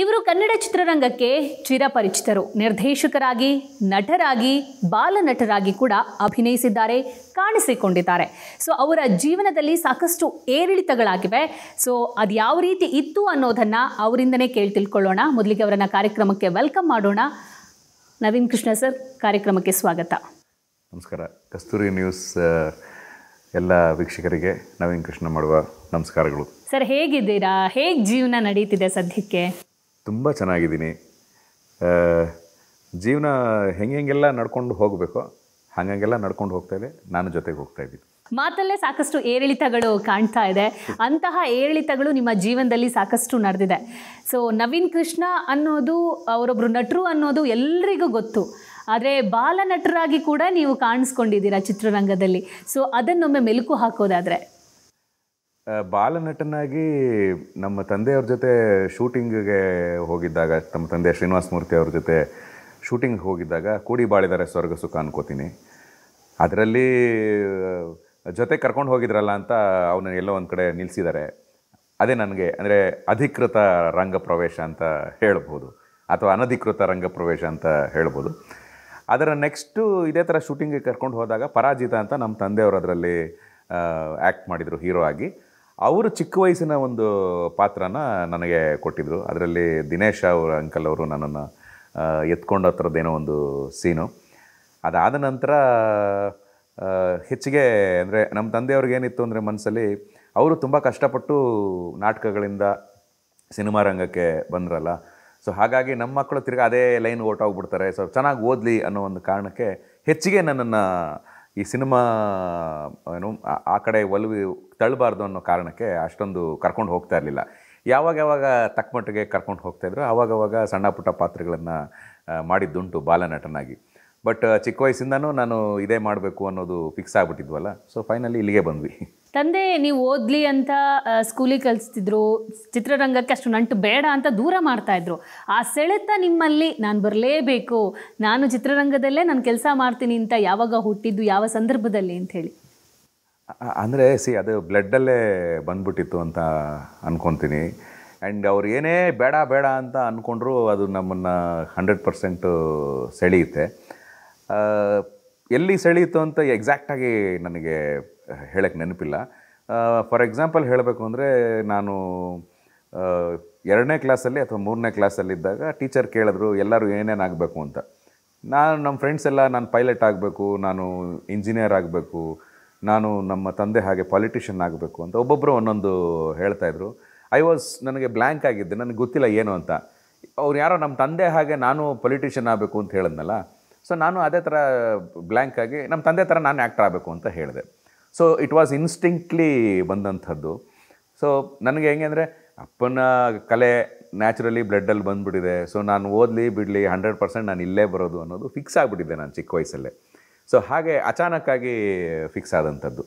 ಇವರು ಕನ್ನಡ ಚಿತ್ರರಂಗಕ್ಕೆ ಚಿರಪರಿಚಿತರು ನಿರ್ದೇಶಕರಾಗಿ ನಟರಾಗಿ ಬಾಲನಟರಾಗಿ ಕೂಡ ಅಭಿನಯಿಸಿದ್ದಾರೆ ಕಾಣಿಸಿಕೊಂಡಿದ್ದಾರೆ ಸೊ ಅವರ ಜೀವನದಲ್ಲಿ ಸಾಕಷ್ಟು ಏರಿಳಿತಗಳಾಗಿವೆ ಸೊ ಅದು ಯಾವ ರೀತಿ ಇತ್ತು ಅನ್ನೋದನ್ನು ಅವರಿಂದನೇ ಕೇಳಿ ತಿಳ್ಕೊಳ್ಳೋಣ ಮೊದಲಿಗೆ ಅವರನ್ನು ಕಾರ್ಯಕ್ರಮಕ್ಕೆ ವೆಲ್ಕಮ್ ಮಾಡೋಣ ನವೀನ್ ಕೃಷ್ಣ ಸರ್ ಕಾರ್ಯಕ್ರಮಕ್ಕೆ ಸ್ವಾಗತ ನಮಸ್ಕಾರ ಕಸ್ತೂರಿ ನ್ಯೂಸ್ ಎಲ್ಲ ವೀಕ್ಷಕರಿಗೆ ನವೀನ್ ಕೃಷ್ಣ ಮಾಡುವ ನಮಸ್ಕಾರಗಳು ಸರ್ ಹೇಗಿದ್ದೀರಾ ಹೇಗೆ ಜೀವನ ನಡೀತಿದೆ ಸದ್ಯಕ್ಕೆ ತುಂಬ ಚೆನ್ನಾಗಿದ್ದೀನಿ ಜೀವನ ಹೆಂಗೆ ಹೆಂಗೆಲ್ಲ ನಡ್ಕೊಂಡು ಹೋಗಬೇಕು ಹಾಗಂಗೆಲ್ಲ ನಡ್ಕೊಂಡು ಹೋಗ್ತಾ ಇದೆ ನಾನು ಜೊತೆಗೆ ಹೋಗ್ತಾ ಇದ್ದೀನಿ ಮಾತಲ್ಲೇ ಸಾಕಷ್ಟು ಏರಿಳಿತಗಳು ಕಾಣ್ತಾ ಇದೆ ಅಂತಹ ಏರಿಳಿತಗಳು ನಿಮ್ಮ ಜೀವನದಲ್ಲಿ ಸಾಕಷ್ಟು ನಡೆದಿದೆ ಸೊ ನವೀನ್ ಕೃಷ್ಣ ಅನ್ನೋದು ಅವರೊಬ್ಬರು ನಟರು ಅನ್ನೋದು ಎಲ್ರಿಗೂ ಗೊತ್ತು ಆದರೆ ಬಾಲ ನಟರಾಗಿ ಕೂಡ ನೀವು ಕಾಣಿಸ್ಕೊಂಡಿದ್ದೀರಾ ಚಿತ್ರರಂಗದಲ್ಲಿ ಸೊ ಅದನ್ನೊಮ್ಮೆ ಮೆಲುಕು ಹಾಕೋದಾದರೆ ಬಾಲನಟನಾಗಿ ನಮ್ಮ ತಂದೆಯವ್ರ ಜೊತೆ ಶೂಟಿಂಗ್ಗೆ ಹೋಗಿದ್ದಾಗ ನಮ್ಮ ತಂದೆ ಶ್ರೀನಿವಾಸ ಮೂರ್ತಿ ಅವ್ರ ಜೊತೆ ಶೂಟಿಂಗ್ ಹೋಗಿದ್ದಾಗ ಕೂಡಿ ಬಾಳಿದಾರೆ ಸ್ವರ್ಗ ಸುಖ ಅನ್ಕೋತೀನಿ ಅದರಲ್ಲಿ ಜೊತೆ ಕರ್ಕೊಂಡು ಹೋಗಿದ್ರಲ್ಲ ಅಂತ ಅವನ ಎಲ್ಲೋ ಒಂದು ಕಡೆ ನಿಲ್ಲಿಸಿದ್ದಾರೆ ಅದೇ ನನಗೆ ಅಂದರೆ ಅಧಿಕೃತ ರಂಗ ಪ್ರವೇಶ ಅಂತ ಹೇಳ್ಬೋದು ಅಥವಾ ಅನಧಿಕೃತ ರಂಗ ಪ್ರವೇಶ ಅಂತ ಹೇಳ್ಬೋದು ಅದರ ನೆಕ್ಸ್ಟು ಇದೇ ಥರ ಶೂಟಿಂಗಿಗೆ ಕರ್ಕೊಂಡು ಹೋದಾಗ ಪರಾಜಿತ ಅಂತ ನಮ್ಮ ತಂದೆಯವರು ಅದರಲ್ಲಿ ಆ್ಯಕ್ಟ್ ಮಾಡಿದರು ಹೀರೋ ಆಗಿ ಅವರು ಚಿಕ್ಕ ವಯಸ್ಸಿನ ಒಂದು ಪಾತ್ರನ ನನಗೆ ಕೊಟ್ಟಿದ್ದರು ಅದರಲ್ಲಿ ದಿನೇಶ್ ಅವರ ಅಂಕಲ್ ಅವರು ನನ್ನನ್ನು ಎತ್ಕೊಂಡ ಹತ್ರದ್ದೇನೋ ಒಂದು ಸೀನು ಅದಾದ ನಂತರ ಹೆಚ್ಚಿಗೆ ಅಂದರೆ ನಮ್ಮ ತಂದೆಯವ್ರಿಗೆ ಏನಿತ್ತು ಅಂದರೆ ಮನಸ್ಸಲ್ಲಿ ಅವರು ತುಂಬ ಕಷ್ಟಪಟ್ಟು ನಾಟಕಗಳಿಂದ ಸಿನಿಮಾ ರಂಗಕ್ಕೆ ಬಂದ್ರಲ್ಲ ಸೊ ಹಾಗಾಗಿ ನಮ್ಮ ಮಕ್ಕಳು ತಿರ್ಗಿ ಅದೇ ಲೈನ್ ಹೋಗ್ಬಿಡ್ತಾರೆ ಸೊ ಚೆನ್ನಾಗಿ ಓದಲಿ ಅನ್ನೋ ಒಂದು ಕಾರಣಕ್ಕೆ ಹೆಚ್ಚಿಗೆ ನನ್ನನ್ನು ಈ ಸಿನಿಮಾ ಏನು ಆ ಕಡೆ ಒಲವಿ ತಳ್ಳಬಾರ್ದು ಅನ್ನೋ ಕಾರಣಕ್ಕೆ ಅಷ್ಟೊಂದು ಕರ್ಕೊಂಡು ಹೋಗ್ತಾ ಇರಲಿಲ್ಲ ಯಾವಾಗ ಯಾವಾಗ ತಕ್ಕಮಟ್ಟಿಗೆ ಕರ್ಕೊಂಡು ಹೋಗ್ತಾಯಿದ್ರು ಆವಾಗವಾಗ ಸಣ್ಣ ಪುಟ್ಟ ಪಾತ್ರಗಳನ್ನು ಮಾಡಿದ್ದುಂಟು ಬಾಲನಟನಾಗಿ ಬಟ್ uh, ಚಿಕ್ಕ ವಯಸ್ಸಿಂದನೂ ನಾನು ಇದೇ ಮಾಡಬೇಕು ಅನ್ನೋದು ಫಿಕ್ಸ್ ಆಗ್ಬಿಟ್ಟಿದ್ವಲ್ಲ ಸೊ ಫೈನಲಿ ಇಲ್ಲಿಗೆ ಬಂದ್ವಿ ತಂದೆ ನೀವು ಓದಲಿ ಅಂತ ಸ್ಕೂಲಿಗೆ ಕಲಿಸ್ತಿದ್ರು ಚಿತ್ರರಂಗಕ್ಕೆ ಅಷ್ಟು ನಂಟು ಬೇಡ ಅಂತ ದೂರ ಇದ್ರು ಆ ಸೆಳೆತ ನಿಮ್ಮಲ್ಲಿ ನಾನು ಬರಲೇಬೇಕು ನಾನು ಚಿತ್ರರಂಗದಲ್ಲೇ ನಾನು ಕೆಲಸ ಮಾಡ್ತೀನಿ ಅಂತ ಯಾವಾಗ ಹುಟ್ಟಿದ್ದು ಯಾವ ಸಂದರ್ಭದಲ್ಲಿ ಹೇಳಿ ಅಂದರೆ ಸಿ ಅದು ಬ್ಲಡ್ಡಲ್ಲೇ ಬಂದ್ಬಿಟ್ಟಿತ್ತು ಅಂತ ಅಂದ್ಕೊತೀನಿ ಆ್ಯಂಡ್ ಅವ್ರು ಏನೇ ಬೇಡ ಬೇಡ ಅಂತ ಅಂದ್ಕೊಂಡ್ರು ಅದು ನಮ್ಮನ್ನು ಹಂಡ್ರೆಡ್ ಪರ್ಸೆಂಟು ಸೆಳೆಯುತ್ತೆ ಎಲ್ಲಿ ಸೆಳೀತು ಅಂತ ಎಕ್ಸಾಕ್ಟಾಗಿ ನನಗೆ ಹೇಳಕ್ಕೆ ನೆನಪಿಲ್ಲ ಫಾರ್ ಎಕ್ಸಾಂಪಲ್ ಹೇಳಬೇಕು ಅಂದರೆ ನಾನು ಎರಡನೇ ಕ್ಲಾಸಲ್ಲಿ ಅಥವಾ ಮೂರನೇ ಕ್ಲಾಸಲ್ಲಿದ್ದಾಗ ಟೀಚರ್ ಕೇಳಿದ್ರು ಎಲ್ಲರೂ ಏನೇನು ಆಗಬೇಕು ಅಂತ ನಾನು ನಮ್ಮ ಫ್ರೆಂಡ್ಸ್ ಎಲ್ಲ ನಾನು ಪೈಲಟ್ ಆಗಬೇಕು ನಾನು ಇಂಜಿನಿಯರ್ ಆಗಬೇಕು ನಾನು ನಮ್ಮ ತಂದೆ ಹಾಗೆ ಪಾಲಿಟಿಷಿಯನ್ ಆಗಬೇಕು ಅಂತ ಒಬ್ಬೊಬ್ಬರು ಒಂದೊಂದು ಹೇಳ್ತಾಯಿದ್ರು ಐ ವಾಸ್ ನನಗೆ ಬ್ಲ್ಯಾಂಕ್ ಆಗಿದ್ದೆ ನನಗೆ ಗೊತ್ತಿಲ್ಲ ಏನು ಅಂತ ಅವ್ರು ಯಾರೋ ನಮ್ಮ ತಂದೆ ಹಾಗೆ ನಾನು ಪೊಲಿಟಿಷಿಯನ್ ಆಗಬೇಕು ಅಂತ ಹೇಳಿದ್ನಲ್ಲ ಸೊ ನಾನು ಅದೇ ಥರ ಬ್ಲ್ಯಾಂಕ್ ಆಗಿ ನಮ್ಮ ತಂದೆ ಥರ ನಾನು ಆ್ಯಕ್ಟರ್ ಆಗಬೇಕು ಅಂತ ಹೇಳಿದೆ ಸೊ ಇಟ್ ವಾಸ್ ಇನ್ಸ್ಟಿಂಕ್ಟ್ಲಿ ಬಂದಂಥದ್ದು ಸೊ ನನಗೆ ಹೆಂಗೆ ಅಂದರೆ ಅಪ್ಪನ ಕಲೆ ನ್ಯಾಚುರಲಿ ಬ್ಲಡ್ಡಲ್ಲಿ ಬಂದುಬಿಟ್ಟಿದೆ ಸೊ ನಾನು ಓದಲಿ ಬಿಡಲಿ ಹಂಡ್ರೆಡ್ ಪರ್ಸೆಂಟ್ ನಾನು ಇಲ್ಲೇ ಬರೋದು ಅನ್ನೋದು ಫಿಕ್ಸ್ ಆಗಿಬಿಟ್ಟಿದೆ ನಾನು ಚಿಕ್ಕ ವಯಸ್ಸಲ್ಲೇ ಸೊ ಹಾಗೆ ಅಚಾನಕ್ಕಾಗಿ ಫಿಕ್ಸ್ ಆದಂಥದ್ದು